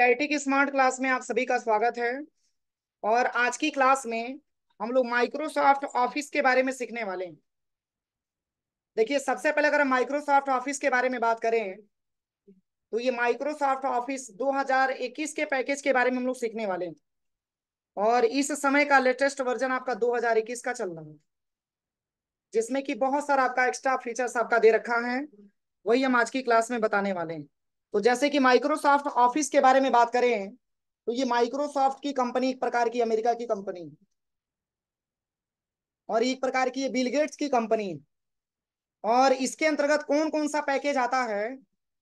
IT की smart class में आप सभी का स्वागत है और आज की क्लास में हम लोग माइक्रोसॉफ्ट ऑफिस के बारे में सीखने वाले हैं देखिए सबसे पहले अगर हम माइक्रोसॉफ्ट ऑफिस के बारे में बात करें तो ये माइक्रोसॉफ्ट ऑफिस 2021 के पैकेज के बारे में हम लोग सीखने वाले हैं और इस समय का लेटेस्ट वर्जन आपका दो का चल रहा है जिसमें कि बहुत सारा आपका एक्स्ट्रा फीचर्स आपका दे रखा है वही हम आज की क्लास में बताने वाले हैं तो जैसे कि माइक्रोसॉफ्ट ऑफिस के बारे में बात करें तो ये माइक्रोसॉफ्ट की कंपनी एक प्रकार की अमेरिका की कंपनी है और एक प्रकार की ये बिल गेट्स की कंपनी और इसके अंतर्गत कौन कौन सा पैकेज आता है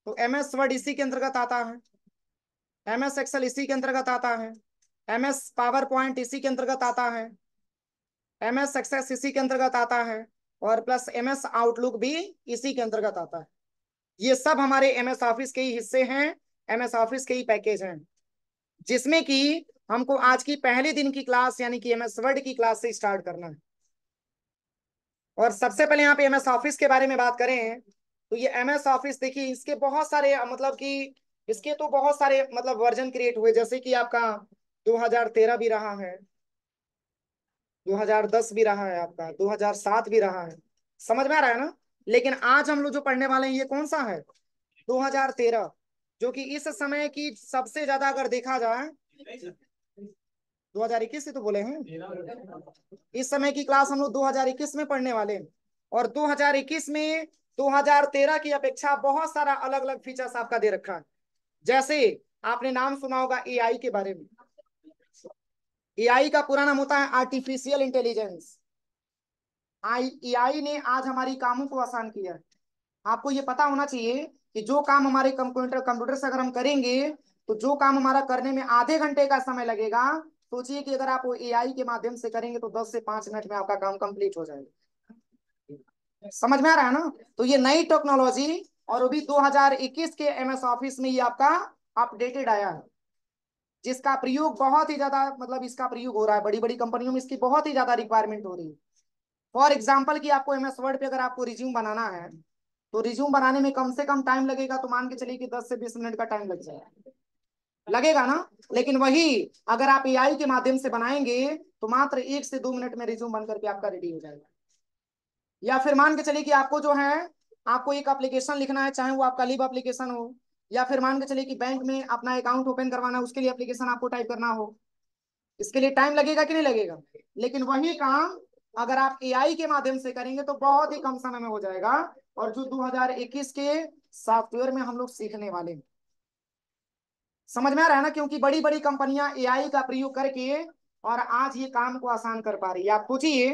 तो एम एस वर्ड इसी के अंतर्गत आता है एम एस एक्सएल इसी के अंतर्गत आता है एम एस पावर पॉइंट इसी के अंतर्गत आता है एम एस एक्सएस इसी के अंतर्गत आता है और प्लस एम एस आउटलुक भी इसी के अंतर्गत आता है ये सब हमारे एमएस ऑफिस के ही हिस्से हैं एमएस ऑफिस के ही पैकेज हैं जिसमें कि हमको आज की पहले दिन की क्लास यानी कि एमएस वर्ड की क्लास से स्टार्ट करना है और सबसे पहले यहाँ पे एमएस ऑफिस के बारे में बात करें तो ये एमएस ऑफिस देखिए इसके बहुत सारे मतलब कि इसके तो बहुत सारे मतलब वर्जन क्रिएट हुए जैसे कि आपका 2013 भी रहा है 2010 भी रहा है आपका 2007 भी रहा है समझ में आ रहा है ना लेकिन आज हम लोग जो पढ़ने वाले हैं ये कौन सा है 2013 जो कि इस समय की सबसे ज्यादा अगर देखा जाए 2021 से तो बोले हैं इस समय की क्लास हम लोग 2021 में पढ़ने वाले हैं और 2021 में 2013 की अपेक्षा बहुत सारा अलग अलग फीचर्स आपका दे रखा है जैसे आपने नाम सुना होगा एआई के बारे में एआई का पूरा नाम होता है आर्टिफिशियल इंटेलिजेंस आई आई ने आज हमारी कामों को आसान किया आपको ये पता होना चाहिए कि जो काम हमारे कंप्यूटर कंप्यूटर से अगर हम करेंगे तो जो काम हमारा करने में आधे घंटे का समय लगेगा सोचिए कि अगर आप वो एआई के माध्यम से करेंगे तो 10 से 5 मिनट में आपका काम कंप्लीट हो जाएगा समझ में आ रहा है ना तो ये नई टेक्नोलॉजी और अभी 2021 के एमएस ऑफिस में ये आपका अपडेटेड आया है जिसका प्रयोग बहुत ही ज्यादा मतलब इसका प्रयोग हो रहा है बड़ी बड़ी कंपनियों में इसकी बहुत ही ज्यादा रिक्वायरमेंट हो रही है फॉर एग्जाम्पल की आपको एम एस वर्ड पे अगर आपको रिज्यूम बनाना है तो रिज्यूम बनाने में कम से कम टाइम लगेगा तो मान के चलिए कि 10 से 20 मिनट का टाइम लग जाएगा लगेगा ना लेकिन वही अगर आप ए के माध्यम से बनाएंगे तो मात्र एक से दो मिनट में रिज्यूम बनकर के आपका रेडी हो जाएगा या फिर मान के चलिए कि आपको जो है आपको एक अप्लीकेशन लिखना है चाहे वो आपका लिव अप्लीकेशन हो या फिर मान के चलिए कि बैंक में अपना अकाउंट ओपन करवाना है उसके लिए अप्लीकेशन आपको टाइप करना हो इसके लिए टाइम लगेगा कि नहीं लगेगा लेकिन वही काम अगर आप एआई के माध्यम से करेंगे तो बहुत ही कम समय में हो जाएगा और जो 2021 के सॉफ्टवेयर में हम लोग सीखने वाले हैं समझ में आ रहा है ना क्योंकि बड़ी बड़ी कंपनियां एआई का प्रयोग करके और आज ये काम को आसान कर पा रही है आप सोचिए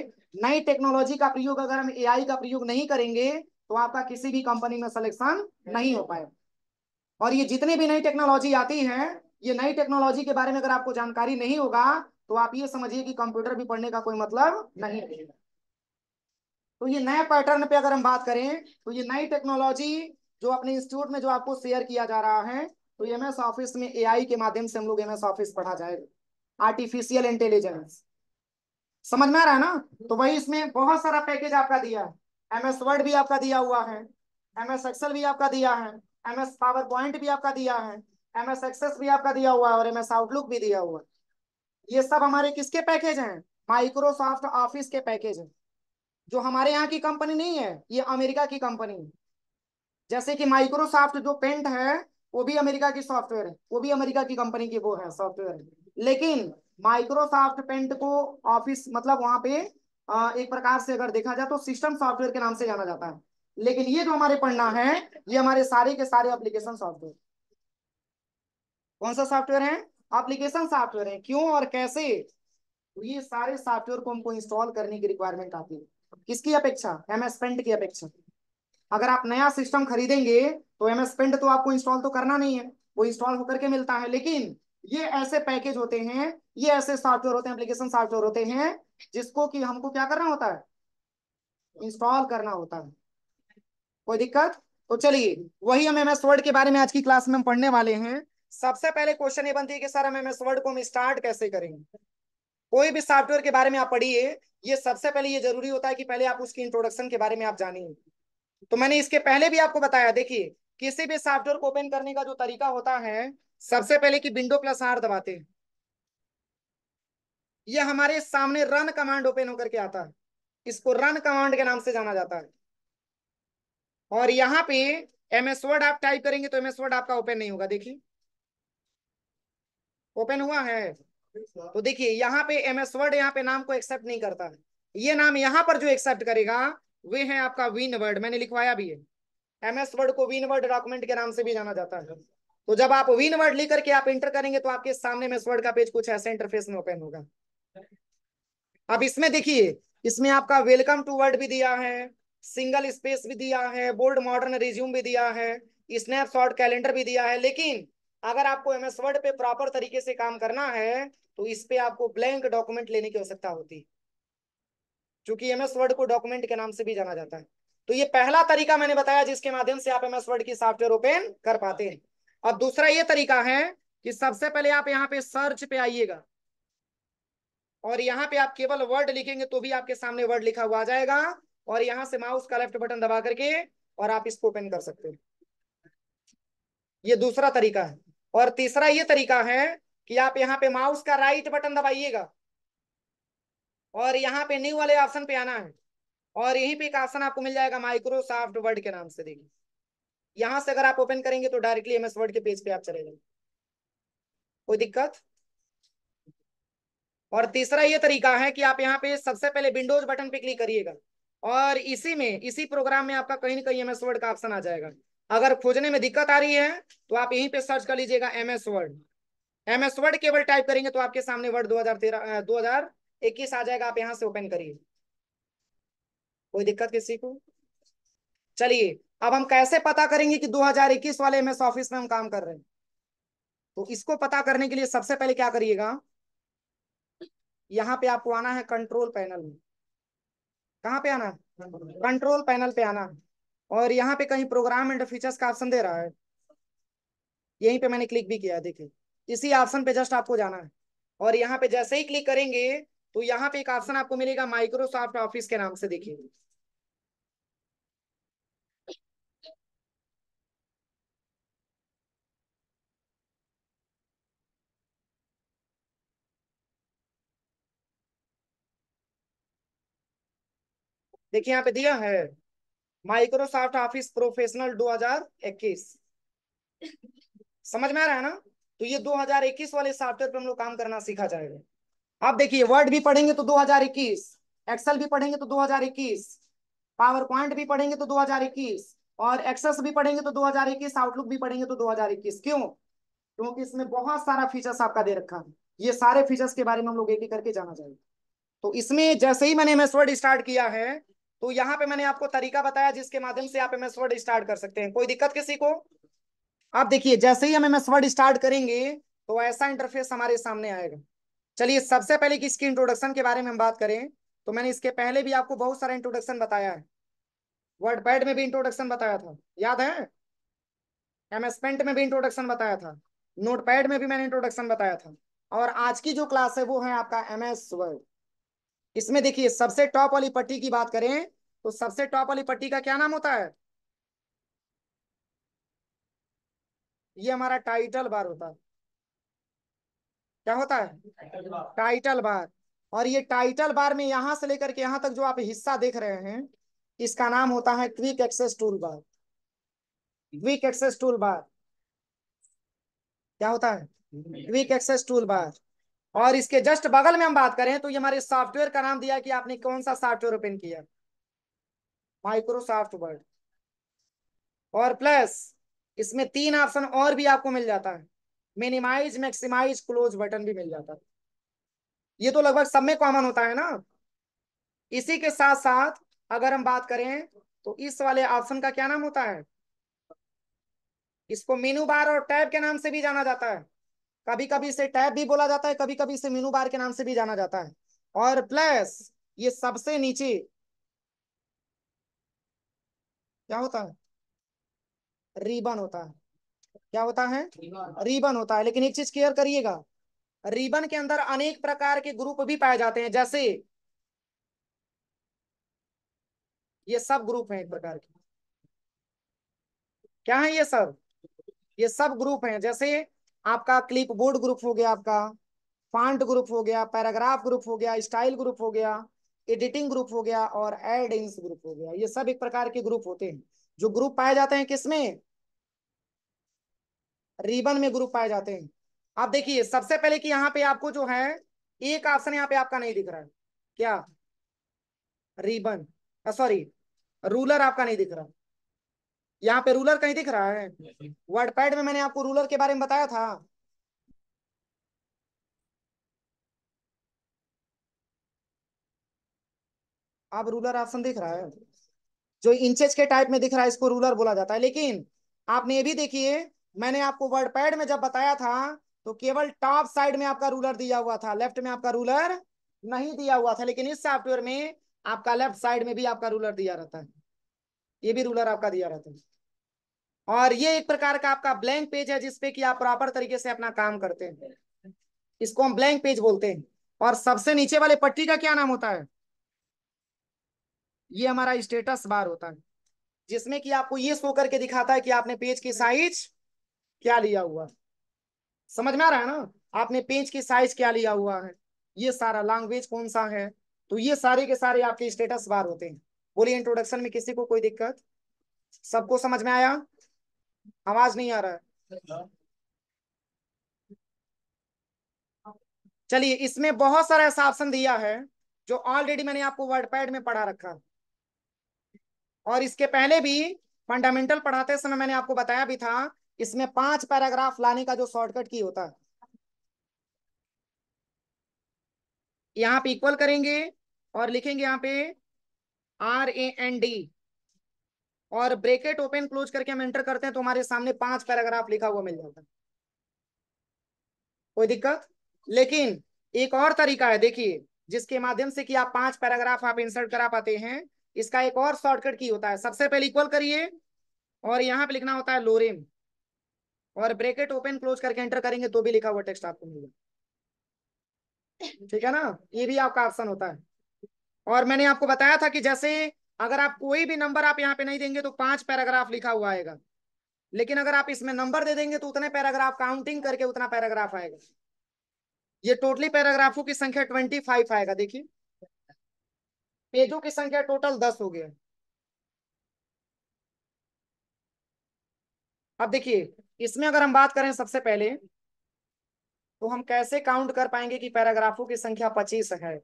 नई टेक्नोलॉजी का प्रयोग अगर हम एआई का प्रयोग नहीं करेंगे तो आपका किसी भी कंपनी में सिलेक्शन नहीं हो पाए और ये जितनी भी नई टेक्नोलॉजी आती है ये नई टेक्नोलॉजी के बारे में अगर आपको जानकारी नहीं होगा तो आप ये समझिए कि कंप्यूटर भी पढ़ने का कोई मतलब नहीं रहेगा तो ये नए पैटर्न पे अगर हम बात करें तो ये नई टेक्नोलॉजी जो अपने इंस्टीट्यूट में जो आपको शेयर किया जा रहा है तो एम एस ऑफिस में ए के माध्यम से हम लोग एम एस ऑफिस पढ़ा जाएगा आर्टिफिशियल इंटेलिजेंस समझ में आ रहा है ना तो वही इसमें बहुत सारा पैकेज आपका दिया है एम एस वर्ड भी आपका दिया हुआ है एम एस एक्सेल भी आपका दिया है एम एस पावर पॉइंट भी आपका दिया है एम एस एक्सेस भी आपका दिया हुआ है और एम एस आउटलुक भी दिया हुआ है ये सब हमारे किसके पैकेज हैं माइक्रोसॉफ्ट ऑफिस के पैकेज हैं जो हमारे यहाँ की कंपनी नहीं है ये अमेरिका की कंपनी है जैसे कि माइक्रोसॉफ्ट जो पेंट है वो भी अमेरिका की सॉफ्टवेयर है वो भी अमेरिका की कंपनी की वो है सॉफ्टवेयर लेकिन माइक्रोसॉफ्ट पेंट को ऑफिस मतलब वहां पे एक प्रकार से अगर देखा जाए तो सिस्टम सॉफ्टवेयर के नाम से जाना जाता है लेकिन ये जो हमारे पढ़ना है ये हमारे सारे के सारे एप्लीकेशन सॉफ्टवेयर कौन सा सॉफ्टवेयर है एप्लीकेशन सॉफ्टवेयर है क्यों और कैसे तो ये सारे सॉफ्टवेयर को हमको इंस्टॉल करने की रिक्वायरमेंट आती है किसकी अपेक्षा एम एस पेंट की अपेक्षा अगर आप नया सिस्टम खरीदेंगे तो एम एस पेंट तो आपको इंस्टॉल तो करना नहीं है वो इंस्टॉल होकर के मिलता है लेकिन ये ऐसे पैकेज होते हैं ये ऐसे सॉफ्टवेयर होते हैं एप्लीकेशन सॉफ्टवेयर होते हैं जिसको कि हमको क्या करना होता है इंस्टॉल करना होता है कोई दिक्कत तो चलिए वही हम एम एस वर्ड के बारे में आज की क्लास में हम पढ़ने वाले हैं सबसे पहले क्वेश्चन ये बनती है कि सर हम एमएस वर्ड को हम स्टार्ट कैसे करेंगे कोई भी सॉफ्टवेयर के बारे में आप पढ़िए ये सबसे पहले ये जरूरी होता है कि पहले आप उसकी इंट्रोडक्शन के बारे में आप जानिए तो मैंने इसके पहले भी आपको बताया देखिए किसी भी सॉफ्टवेयर को ओपन करने का जो तरीका होता है सबसे पहले कि विंडो प्लस आर दबाते हैं ये हमारे सामने रन कमांड ओपन होकर के आता है इसको रन कमांड के नाम से जाना जाता है और यहां पे एमएस वर्ड आप टाइप करेंगे तो एमएस वर्ड आपका ओपन नहीं होगा देखिए ओपन हुआ है तो देखिए यहाँ पे एम एस वर्ड यहाँ पे नाम को एक्सेप्ट नहीं करता है ये नाम यहाँ पर जो एक्सेप्ट करेगा वे है आपका विन वर्ड मैंने लिखवाया भी है एम एस वर्ड को विन वर्ड डॉक्यूमेंट के नाम से भी जाना जाता है तो जब आप विन वर्ड लिख करके आप इंटर करेंगे तो आपके सामने में वर्ड का पेज कुछ ऐसे इंटरफेस में ओपन होगा अब इसमें देखिए इसमें आपका वेलकम टू वर्ड भी दिया है सिंगल स्पेस भी दिया है बोल्ड मॉडर्न रिज्यूम भी दिया है स्नैपशॉट कैलेंडर भी दिया है लेकिन अगर आपको एमएस वर्ड पे प्रॉपर तरीके से काम करना है तो इस पे आपको ब्लैंक डॉक्यूमेंट लेने की आवश्यकता होती है क्योंकि एमएस वर्ड को डॉक्यूमेंट के नाम से भी जाना जाता है तो ये पहला तरीका मैंने बताया जिसके माध्यम से आप एमएस वर्ड की सॉफ्टवेयर ओपन कर पाते हैं अब दूसरा ये तरीका है कि सबसे पहले आप यहाँ पे सर्च पे आइएगा और यहाँ पे आप केवल वर्ड लिखेंगे तो भी आपके सामने वर्ड लिखा हुआ आ जाएगा और यहां से माउस का लेफ्ट बटन दबा करके और आप इसको ओपन कर सकते हैं ये दूसरा तरीका है और तीसरा ये तरीका है कि आप यहाँ पे माउस का राइट बटन दबाइएगा और यहाँ पे न्यू वाले ऑप्शन पे आना है और यहीं पे एक ऑप्शन आपको मिल जाएगा माइक्रोसॉफ्ट वर्ड के नाम से देखिए यहां से अगर आप ओपन करेंगे तो डायरेक्टली एमएस वर्ड के पेज पे आप चले जाएंगे कोई दिक्कत और तीसरा ये तरीका है कि आप यहाँ पे सबसे पहले विंडोज बटन पे क्लिक करिएगा और इसी में इसी प्रोग्राम में आपका कहीं ना कहीं एमएस वर्ड का ऑप्शन आ जाएगा अगर खोजने में दिक्कत आ रही है तो आप यहीं पे सर्च कर लीजिएगा M S Word M S Word केवल टाइप करेंगे तो आपके सामने वर्ड दो हजार तेरह दो हजार इक्कीस आ जाएगा आप यहां से ओपन करिए कोई दिक्कत किसी को चलिए अब हम कैसे पता करेंगे कि 2021 वाले एम एस ऑफिस में हम काम कर रहे हैं तो इसको पता करने के लिए सबसे पहले क्या करिएगा यहाँ पे आपको आना है कंट्रोल पैनल में कहाँ पे आना है कंट्रोल पैनल पे आना है और यहाँ पे कहीं प्रोग्राम एंड फीचर्स का ऑप्शन दे रहा है यहीं पे मैंने क्लिक भी किया देखिए इसी ऑप्शन पे जस्ट आपको जाना है और यहाँ पे जैसे ही क्लिक करेंगे तो यहाँ पे एक ऑप्शन आपको मिलेगा माइक्रोसॉफ्ट ऑफिस के नाम से देखिए देखिए यहाँ पे दिया है माइक्रोसॉफ्ट ऑफिस प्रोफेशनल 2021 समझ में आ रहा है ना तो ये 2021 वाले सॉफ्टवेयर पे हम लोग काम करना सीखा जाएगा आप देखिए वर्ड भी पढ़ेंगे तो 2021 एक्सेल भी पढ़ेंगे तो 2021 पावर पॉइंट भी पढ़ेंगे तो 2021 और एक्सेस भी पढ़ेंगे तो 2021 आउटलुक भी पढ़ेंगे तो 2021 क्यों क्योंकि इसमें बहुत सारा फीचर्स आपका दे रखा है ये सारे फीचर्स के बारे में हम लोग एक एक करके जाना चाहिए तो इसमें जैसे ही मैंने एमएस वर्ड स्टार्ट किया है तो यहाँ पे मैंने आपको तरीका बताया जिसके माध्यम से आप एम एस वर्ड स्टार्ट कर सकते हैं कोई दिक्कत किसी को आप देखिए जैसे ही हम एम एस वर्ड स्टार्ट करेंगे तो ऐसा इंटरफेस हमारे सामने आएगा चलिए सबसे पहले किसके इंट्रोडक्शन के बारे में हम बात करें तो मैंने इसके पहले भी आपको बहुत सारा इंट्रोडक्शन बताया है वर्ड पैड में भी इंट्रोडक्शन बताया था याद है एमएस पेंट में भी इंट्रोडक्शन बताया था नोट पैड में भी मैंने इंट्रोडक्शन बताया था और आज की जो क्लास है वो है आपका एमएस वर्ड इसमें देखिए सबसे टॉप वाली पट्टी की बात करें तो सबसे टॉप वाली पट्टी का क्या नाम होता है ये हमारा टाइटल बार होता है क्या होता है टाइटल बार, और ये टाइटल बार में यहां से लेकर के यहां तक जो आप हिस्सा देख रहे हैं इसका नाम होता है quick access tool bar quick access tool bar क्या होता है क्विक एक्सेस टूल बार और इसके जस्ट बगल में हम बात करें तो ये हमारे सॉफ्टवेयर का नाम दिया कि आपने कौन सा सॉफ्टवेयर ओपन किया माइक्रोसॉफ्ट वर्ड और प्लस इसमें तीन ऑप्शन और भी आपको मिल जाता है मिनिमाइज मैक्सिमाइज क्लोज बटन भी मिल जाता है ये तो लगभग सब में कॉमन होता है ना इसी के साथ साथ अगर हम बात करें तो इस वाले ऑप्शन का क्या नाम होता है इसको मेनू बार और टैब के नाम से भी जाना जाता है कभी कभी इसे टैब भी बोला जाता है कभी कभी इसे मेनू बार के नाम से भी जाना जाता है और प्लस ये सबसे नीचे क्या होता है रिबन होता है क्या होता है रिबन होता है लेकिन एक चीज क्लियर करिएगा रिबन के अंदर अनेक प्रकार के ग्रुप भी पाए जाते हैं जैसे ये सब ग्रुप हैं एक प्रकार के क्या है ये सब ये सब ग्रुप हैं जैसे आपका क्लिप बोर्ड ग्रुप हो गया आपका फॉन्ट ग्रुप हो गया पैराग्राफ ग्रुप हो गया स्टाइल ग्रुप हो गया एडिटिंग ग्रुप हो गया और एडिंग्स ग्रुप हो गया ये सब एक प्रकार के ग्रुप होते हैं जो ग्रुप पाए जाते हैं किसमें रिबन में ग्रुप पाए जाते हैं आप देखिए सबसे पहले कि यहाँ पे आपको जो है एक ऑप्शन यहाँ पे आपका नहीं दिख रहा है क्या रिबन सॉरी रूलर आपका नहीं दिख रहा यहाँ पे रूलर कहीं दिख रहा है वर्ड पैड में मैंने आपको रूलर के बारे में बताया था आप रूलर ऑप्शन दिख रहा है जो इंचेस के टाइप में दिख रहा है इसको रूलर बोला जाता है लेकिन आपने ये भी देखिए मैंने आपको वर्ड पैड में जब बताया था तो केवल टॉप साइड में आपका रूलर दिया हुआ था लेफ्ट में आपका रूलर नहीं दिया हुआ था लेकिन इस सॉफ्टवेयर में आपका लेफ्ट साइड में भी आपका रूलर दिया रहता है ये भी रूलर आपका दिया रहता है और ये एक प्रकार का आपका ब्लैंक पेज है जिसपे की आप प्रॉपर तरीके से अपना काम करते हैं इसको हम ब्लैंक पेज बोलते हैं और सबसे नीचे वाले पट्टी का क्या नाम होता है ये हमारा स्टेटस बार होता है जिसमें कि आपको ये शो करके दिखाता है कि आपने पेज की साइज क्या लिया हुआ समझ में आ रहा है ना आपने पेज की साइज क्या लिया हुआ है ये सारा लैंग्वेज कौन सा है तो ये सारे के सारे आपके स्टेटस बार होते हैं बोलिए इंट्रोडक्शन में किसी को कोई दिक्कत सबको समझ में आया आवाज नहीं आ रहा है चलिए इसमें बहुत सारा ऐसा ऑप्शन दिया है जो ऑलरेडी मैंने आपको वर्ड पैड में पढ़ा रखा है और इसके पहले भी फंडामेंटल पढ़ाते समय मैंने आपको बताया भी था इसमें पांच पैराग्राफ लाने का जो शॉर्टकट की होता है यहाँ पे इक्वल करेंगे और लिखेंगे यहाँ पे आर ए एन डी और ब्रेकेट ओपन क्लोज करके हम एंटर करते हैं तो हमारे सामने पांच पैराग्राफ लिखा हुआ मिल जाता है कोई दिक्कत लेकिन एक और तरीका है देखिए जिसके माध्यम से कि आप पांच पैराग्राफ आप इंसर्ट करा पाते हैं इसका एक और शॉर्टकट की होता है सबसे पहले इक्वल करिए और यहां पे लिखना होता है लोरेम और ब्रेकेट ओपन क्लोज करके एंटर करेंगे तो भी लिखा हुआ टेक्स्ट आपको मिलेगा ठीक है ना ये भी आपका ऑप्शन होता है और मैंने आपको बताया था कि जैसे अगर आप कोई भी नंबर आप यहाँ पे नहीं देंगे तो पांच पैराग्राफ लिखा हुआ आएगा लेकिन अगर आप इसमें नंबर दे देंगे तो उतने पैराग्राफ काउंटिंग करके उतना पैराग्राफ आएगा ये टोटली पैराग्राफों की संख्या ट्वेंटी फाइव आएगा देखिए पेजों की संख्या टोटल दस हो गया अब देखिए इसमें अगर हम बात करें सबसे पहले तो हम कैसे काउंट कर पाएंगे कि पैराग्राफों की संख्या पच्चीस है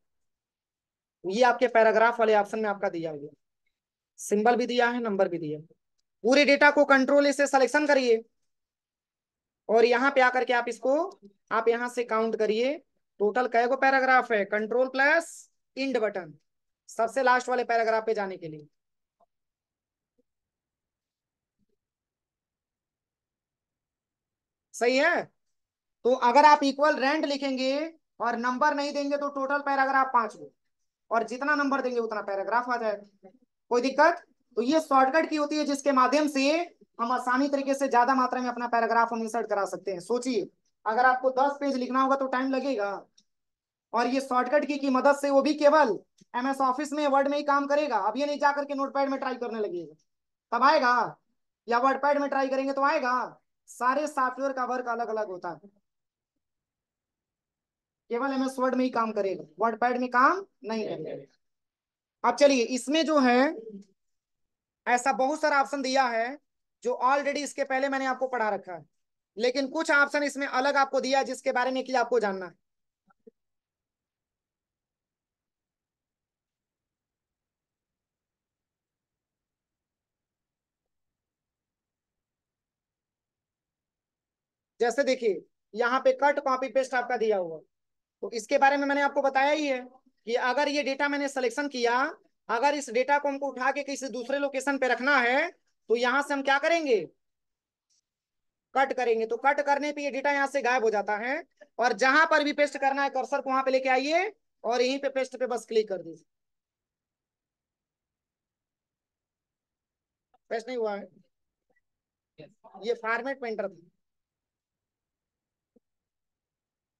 ये आपके पैराग्राफ वाले ऑप्शन में आपका दिया हुआ सिंबल भी दिया है नंबर भी दिया है पूरे डेटा को कंट्रोल से सिलेक्शन करिए और यहाँ पे आकर के आप इसको आप यहां से काउंट करिए टोटल कै पैराग्राफ है कंट्रोल प्लस इंड बटन सबसे लास्ट वाले पैराग्राफ पे जाने के लिए सही है तो अगर आप इक्वल रेंट लिखेंगे और नंबर नहीं देंगे तो टोटल पैराग्राफ पांच हो और जितना नंबर देंगे उतना पैराग्राफ आ जाएगा कोई दिक्कत तो ये शॉर्टकट की होती है जिसके माध्यम से हम आसानी तरीके से ज्यादा मात्रा में अपना पैराग्राफ हम इंसर्ट करा सकते हैं सोचिए अगर आपको दस पेज लिखना होगा तो टाइम लगेगा और ये शॉर्टकट की, की मदद से वो भी केवल एमएस ऑफिस में वर्ड में ही काम करेगा अब ये नहीं जाकर के नोटपैड में ट्राई करने लगेगा तब आएगा या वर्डपैड में ट्राई करेंगे तो आएगा सारे सॉफ्टवेयर का वर्क अलग अलग होता है केवल एमएस वर्ड में ही काम करेगा वर्डपैड में काम नहीं करेगा अब चलिए इसमें जो है ऐसा बहुत सारा ऑप्शन दिया है जो ऑलरेडी इसके पहले मैंने आपको पढ़ा रखा है लेकिन कुछ ऑप्शन इसमें अलग आपको दिया जिसके बारे में कि आपको जानना है जैसे देखिए यहाँ पे कट कॉपी पेस्ट आपका दिया हुआ तो इसके बारे में मैंने आपको बताया ही है कि अगर ये डेटा मैंने सिलेक्शन किया अगर इस डेटा को हमको उठा के किसी दूसरे लोकेशन पे रखना है तो यहाँ से हम क्या करेंगे कट करेंगे तो कट करने पे ये डेटा यहाँ से गायब हो जाता है और जहां पर भी पेस्ट करना है कर्सर को वहां पे लेके आइए और यहीं पे पेस्ट पे बस क्लिक कर दीजिए पेस्ट नहीं हुआ है ये फॉर्मेट पेंटर था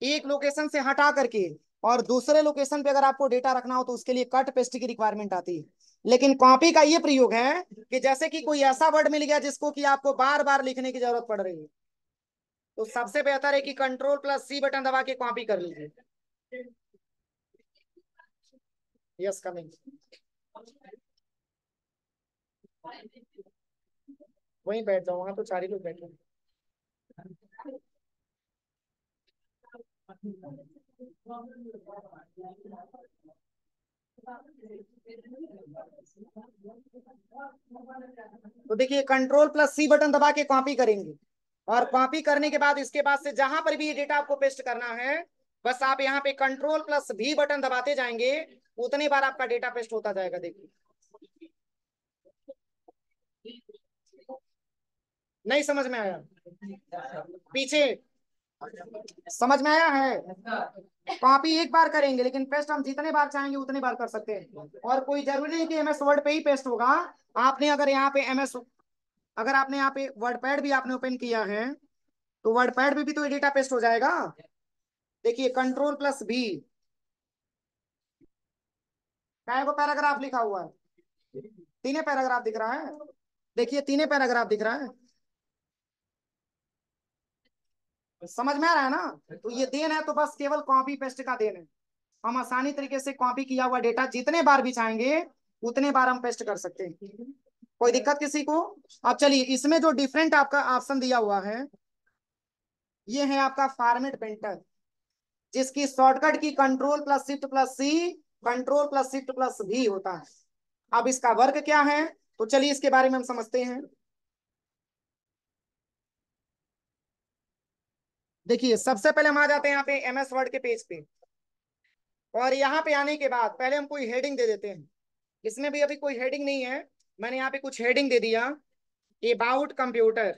एक लोकेशन से हटा करके और दूसरे लोकेशन पे अगर आपको डेटा रखना हो तो उसके लिए कट पेस्ट की रिक्वायरमेंट आती है लेकिन कॉपी का ये प्रयोग है कि जैसे कि कोई ऐसा वर्ड मिल गया जिसको कि आपको बार बार लिखने की जरूरत पड़ रही है तो सबसे बेहतर है कि कंट्रोल प्लस सी बटन दबा के कॉपी कर लीजिए यस कमिंग वहीं बैठ जाओ वहां तो चार ही लोग बैठे तो देखिए कंट्रोल प्लस सी बटन दबा के कॉपी करेंगे और कॉपी करने के बाद इसके बाद से जहां पर भी ये डेटा आपको पेस्ट करना है बस आप यहाँ पे कंट्रोल प्लस भी बटन दबाते जाएंगे उतनी बार आपका डेटा पेस्ट होता जाएगा देखिए नहीं समझ में आया पीछे समझ में आया है कॉपी तो एक बार करेंगे लेकिन पेस्ट हम जितने बार चाहेंगे उतने बार कर सकते हैं और कोई जरूरी नहीं कि एमएस वर्ड पे ही पेस्ट होगा आपने अगर यहाँ पे एमएस अगर आपने यहाँ पे वर्ड पैड भी आपने ओपन किया है तो वर्ड पैड में भी तो डेटा पेस्ट हो जाएगा देखिए कंट्रोल प्लस बी को पैराग्राफ लिखा हुआ है तीन पैराग्राफ दिख रहा है देखिए तीन पैराग्राफ दिख रहा है समझ में आ रहा है ना तो ये देन है तो बस केवल कॉपी पेस्ट का देन है हम आसानी तरीके से कॉपी किया हुआ डेटा जितने बार भी चाहेंगे उतने बार हम पेस्ट कर सकते हैं कोई दिक्कत किसी को अब चलिए इसमें जो डिफरेंट आपका ऑप्शन दिया हुआ है ये है आपका फॉर्मेट पेंटर जिसकी shortcut key control plus shift plus C control plus shift plus भी होता है अब इसका वर्क क्या है तो चलिए इसके बारे में हम समझते हैं देखिए सबसे पहले हम आ जाते हैं यहाँ पे एम एस वर्ड के पेज पे और यहाँ पे आने के बाद पहले हम कोई हेडिंग दे देते हैं इसमें भी अभी कोई हेडिंग नहीं है मैंने यहाँ पे कुछ हेडिंग दे दिया अबाउट कंप्यूटर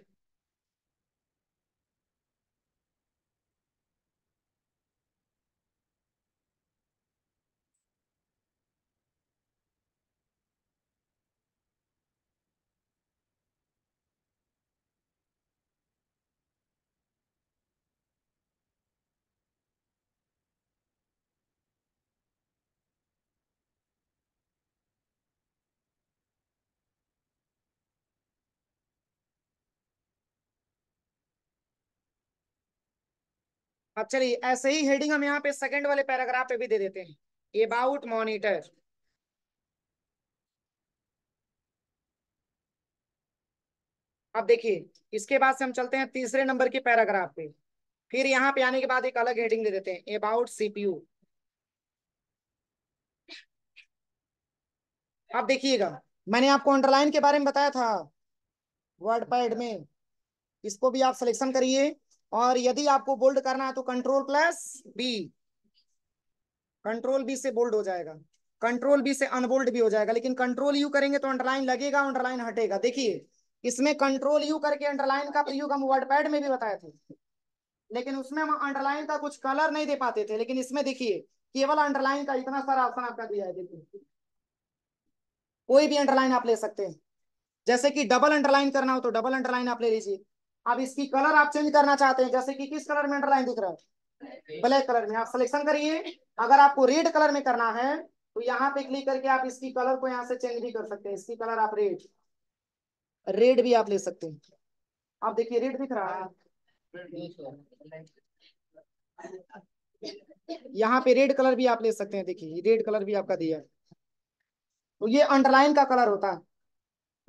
अब चलिए ऐसे ही हेडिंग हम यहाँ पे सेकंड वाले पैराग्राफ पे भी दे देते हैं अबाउट मॉनिटर अब देखिए इसके बाद से हम चलते हैं तीसरे नंबर के पैराग्राफ पे फिर यहाँ पे आने के बाद एक अलग हेडिंग दे देते हैं अबाउट सीपीयू अब देखिएगा मैंने आपको अंडरलाइन के बारे में बताया था वर्ड पैड में इसको भी आप सिलेक्शन करिए और यदि आपको बोल्ड करना है तो control plus B control B से बोल्ड हो जाएगा कंट्रोल बी से अनबोल्ड भी हो जाएगा लेकिन कंट्रोल यू करेंगे तो अंडरलाइन लगेगा अंडरलाइन हटेगा देखिए इसमें कंट्रोल यू करके अंडरलाइन का प्रयोग हम वर्ड पैड में भी बताए थे लेकिन उसमें हम अंडरलाइन का कुछ कलर नहीं दे पाते थे लेकिन इसमें देखिए केवल अंडरलाइन का इतना सारा ऑप्शन आपका दिया है देखिए कोई भी अंडरलाइन आप ले सकते हैं जैसे कि डबल अंडरलाइन करना हो तो डबल अंडरलाइन आप ले लीजिए अब इसकी कलर आप चेंज करना चाहते हैं जैसे कि किस कलर में अंडरलाइन दिख रहा है ब्लैक कलर में आप सिलेक्शन करिए अगर आपको रेड कलर में करना है तो यहाँ पे क्लिक करके आप इसकी कलर को यहाँ से चेंज भी कर सकते हैं इसकी कलर आप रेड रेड भी आप ले सकते हैं आप देखिए रेड दिख रहा है यहाँ पे रेड कलर भी आप ले सकते हैं देखिए रेड कलर भी आपका दिया तो ये अंडरलाइन का कलर होता है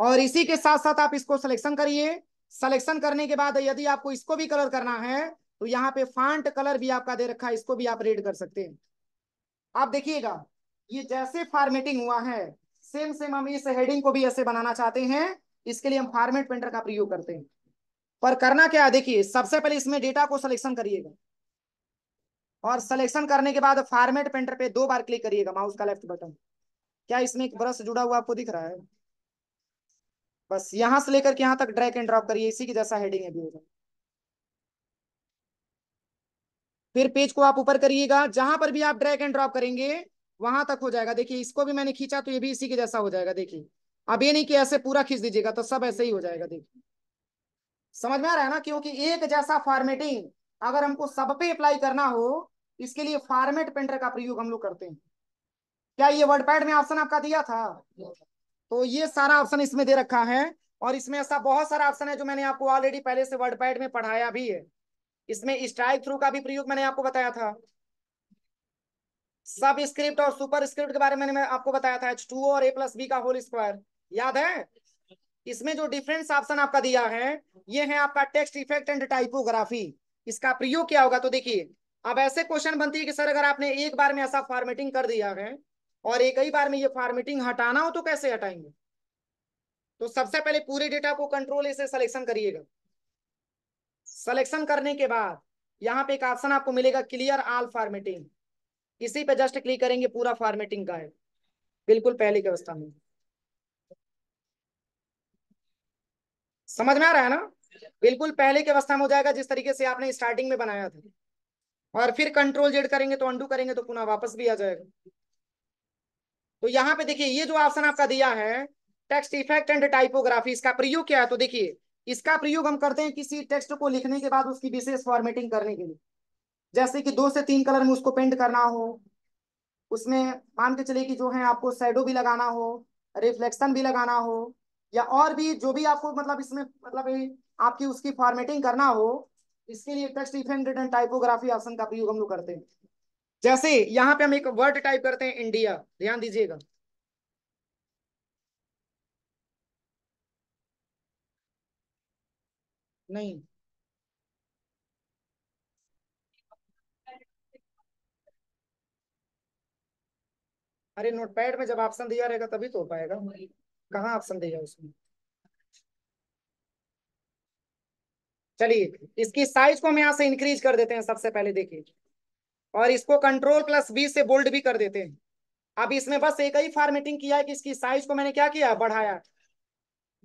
और इसी के साथ साथ आप इसको सिलेक्शन करिए सिलेक्शन करने के बाद यदि आपको इसको भी कलर करना है तो यहाँ पे फांट कलर भी आपका दे रखा है इसको भी आप रेड कर सकते हैं आप देखिएगा ये जैसे फॉर्मेटिंग हुआ है सेम सेम हम इस हेडिंग को भी ऐसे बनाना चाहते हैं इसके लिए हम फॉर्मेट पेंटर का प्रयोग करते हैं पर करना क्या है देखिए सबसे पहले इसमें डेटा को सिलेक्शन करिएगा और सिलेक्शन करने के बाद फॉर्मेट पेंटर पे दो बार क्लिक करिएगा माउस का लेफ्ट बटन क्या इसमें एक ब्रश जुड़ा हुआ आपको दिख रहा है बस यहां से लेकर के यहां तक ड्रैग एंड ड्रॉप करिए इसी की जैसा हेडिंग है होगा फिर पेज को आप ऊपर करिएगा जहां पर भी आप ड्रैग एंड ड्रॉप करेंगे वहां तक हो जाएगा देखिए इसको भी मैंने खींचा तो ये भी इसी के जैसा हो जाएगा देखिए अब ये नहीं कि ऐसे पूरा खींच दीजिएगा तो सब ऐसे ही हो जाएगा देखिए समझ में आ रहा है ना क्योंकि एक जैसा फॉर्मेटिंग अगर हमको सब पे अप्लाई करना हो इसके लिए फॉर्मेट पेंटर का प्रयोग हम लोग करते हैं क्या ये वर्ड पैड में ऑप्शन आपका दिया था तो ये सारा ऑप्शन इसमें दे रखा है और इसमें ऐसा बहुत सारा ऑप्शन है जो मैंने आपको ऑलरेडी पहले से वर्ड पैड में पढ़ाया भी है इसमें स्ट्राइक थ्रू का भी प्रयोग मैंने आपको बताया था सब स्क्रिप्ट और सुपर स्क्रिप्ट के बारे में मैंने आपको बताया था एच टू और ए प्लस बी का होल स्क्वायर याद है इसमें जो डिफरेंस ऑप्शन आपका दिया है ये है आपका टेक्स्ट इफेक्ट एंड टाइपोग्राफी इसका प्रयोग क्या होगा तो देखिए अब ऐसे क्वेश्चन बनती है कि सर अगर आपने एक बार में ऐसा फॉर्मेटिंग कर दिया है और एक ही बार में ये फॉर्मेटिंग हटाना हो तो कैसे हटाएंगे तो सबसे पहले पूरे डेटा को कंट्रोल से सिलेक्शन करिएगा सिलेक्शन करने के बाद यहाँ पे एक ऑप्शन आपको मिलेगा क्लियर आल फॉर्मेटिंग इसी पे जस्ट क्लिक करेंगे पूरा फॉर्मेटिंग का है बिल्कुल पहले की अवस्था में समझ में आ रहा है ना बिल्कुल पहले की अवस्था में हो जाएगा जिस तरीके से आपने स्टार्टिंग में बनाया था और फिर कंट्रोल जेड करेंगे तो अंडू करेंगे तो पुनः वापस भी आ जाएगा तो यहाँ पे देखिए ये जो ऑप्शन आपका दिया है टेक्स्ट इफेक्ट एंड टाइपोग्राफी इसका प्रयोग क्या है तो देखिए इसका प्रयोग हम करते हैं किसी टेक्स्ट को लिखने के बाद उसकी विशेष फॉर्मेटिंग करने के लिए जैसे कि दो से तीन कलर में उसको पेंट करना हो उसमें मान के चले कि जो है आपको शेडो भी लगाना हो रिफ्लेक्शन भी लगाना हो या और भी जो भी आपको मतलब इसमें मतलब आपकी उसकी फॉर्मेटिंग करना हो इसके लिए text effect and typography option का प्रयोग हम लोग करते हैं जैसे यहां पे हम एक वर्ड टाइप करते हैं इंडिया ध्यान दीजिएगा नहीं अरे नोटपैड में जब ऑप्शन दिया रहेगा तभी तो हो पाएगा कहा ऑप्शन देगा उसमें चलिए इसकी साइज को हम यहां से इंक्रीज कर देते हैं सबसे पहले देखिए और इसको कंट्रोल प्लस बी से बोल्ड भी कर देते हैं अब इसमें बस एक ही फॉर्मेटिंग किया है कि इसकी साइज को मैंने क्या किया बढ़ाया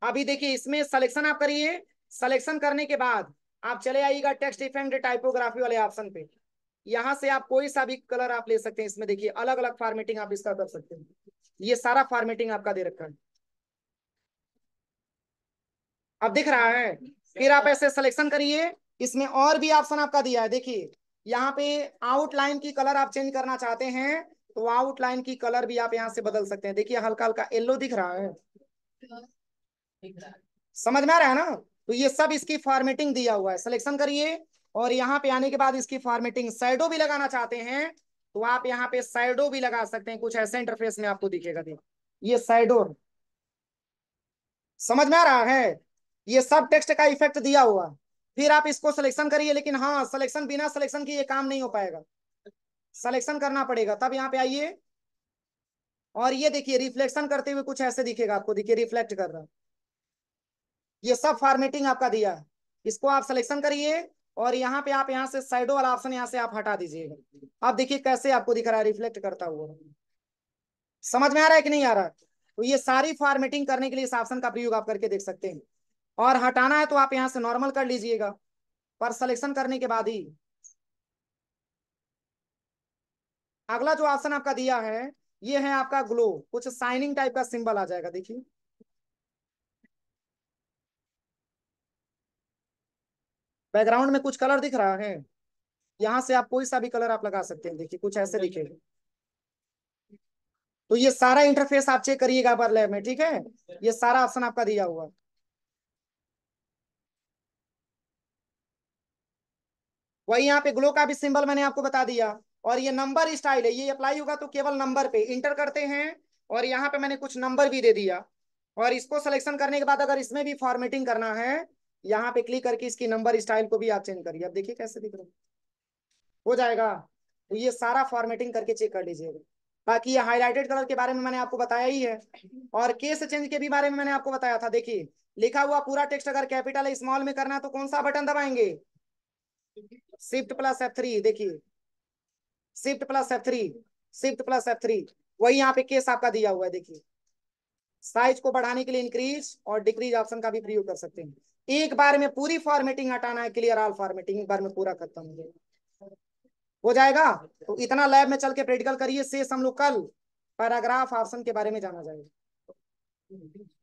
अभी देखिए इसमें सिलेक्शन आप करिए सिलेक्शन करने के बाद आप चले आइएगा टेक्स्ट इफेक्ट टाइपोग्राफी वाले ऑप्शन पे यहाँ से आप कोई सा भी कलर आप ले सकते हैं इसमें देखिए अलग अलग फॉर्मेटिंग आप इसका कर सकते हैं ये सारा फॉर्मेटिंग आपका दे रखा है अब दिख रहा है फिर आप ऐसे सिलेक्शन करिए इसमें और भी ऑप्शन आपका दिया है देखिए यहाँ पे आउटलाइन की कलर आप चेंज करना चाहते हैं तो आउटलाइन की कलर भी आप यहाँ से बदल सकते हैं देखिए हल्का हल्का येल्लो दिख रहा है समझ में आ रहा है ना तो ये सब इसकी फॉर्मेटिंग दिया हुआ है सिलेक्शन करिए और यहाँ पे आने के बाद इसकी फॉर्मेटिंग साइडो भी लगाना चाहते हैं तो आप यहाँ पे साइडो भी लगा सकते हैं कुछ ऐसे इंटरफेस में आपको दिखेगा देख ये साइडो समझ में आ रहा है ये सब टेक्स्ट का इफेक्ट दिया हुआ फिर आप इसको सिलेक्शन करिए लेकिन हाँ सिलेक्शन बिना सिलेक्शन के ये काम नहीं हो पाएगा सिलेक्शन करना पड़ेगा तब यहाँ पे आइए और ये देखिए रिफ्लेक्शन करते हुए कुछ ऐसे दिखेगा आपको देखिए रिफ्लेक्ट कर रहा ये सब फॉर्मेटिंग आपका दिया है इसको आप सिलेक्शन करिए और यहाँ पे आप यहाँ से साइडो वाला ऑप्शन यहाँ से आप हटा दीजिएगा आप देखिए कैसे आपको दिख रहा है रिफ्लेक्ट करता हुआ समझ में आ रहा है कि नहीं आ रहा है तो ये सारी फॉर्मेटिंग करने के लिए इस ऑप्शन का प्रयोग आप करके देख सकते हैं और हटाना है तो आप यहां से नॉर्मल कर लीजिएगा पर सिलेक्शन करने के बाद ही अगला जो ऑप्शन आपका दिया है ये है आपका ग्लो कुछ साइनिंग टाइप का सिंबल आ जाएगा देखिए बैकग्राउंड में कुछ कलर दिख रहा है यहां से आप कोई सा भी कलर आप लगा सकते हैं देखिए कुछ ऐसे दिखेगा तो ये सारा इंटरफेस आप चेक करिएगा पर लैब में ठीक है ये सारा ऑप्शन आपका दिया हुआ है वही यहाँ पे ग्लो का भी सिंबल मैंने आपको बता दिया और ये नंबर स्टाइल है ये अप्लाई होगा तो केवल नंबर पे इंटर करते हैं और यहाँ पे मैंने कुछ नंबर भी दे दिया और इसको सिलेक्शन करने के बाद अगर इसमें भी फॉर्मेटिंग करना है यहाँ पे क्लिक करके इसकी नंबर स्टाइल को भी आप चेंज करिए अब देखिए कैसे दिख रहा हो जाएगा तो ये सारा फॉर्मेटिंग करके चेक कर लीजिएगा बाकी ये हाईलाइटेड कलर के बारे में मैंने आपको बताया ही है और केस चेंज के भी बारे में मैंने आपको बताया था देखिए लिखा हुआ पूरा टेक्स्ट अगर कैपिटल स्मॉल में करना है तो कौन सा बटन दबाएंगे शिफ्ट प्लस एफ थ्री देखिए shift plus F three shift plus F three वही यहाँ पे केस आपका दिया हुआ है देखिए साइज को बढ़ाने के लिए इंक्रीज और डिक्रीज ऑप्शन का भी प्रयोग कर सकते हैं एक बार में पूरी फॉर्मेटिंग हटाना है क्लियर ऑल फॉर्मेटिंग एक बार में पूरा खत्म हो जाएगा हो जाएगा तो इतना लैब में चल के प्रैक्टिकल करिए शेष हम लोग कल पैराग्राफ ऑप्शन के बारे में जाना जाएगा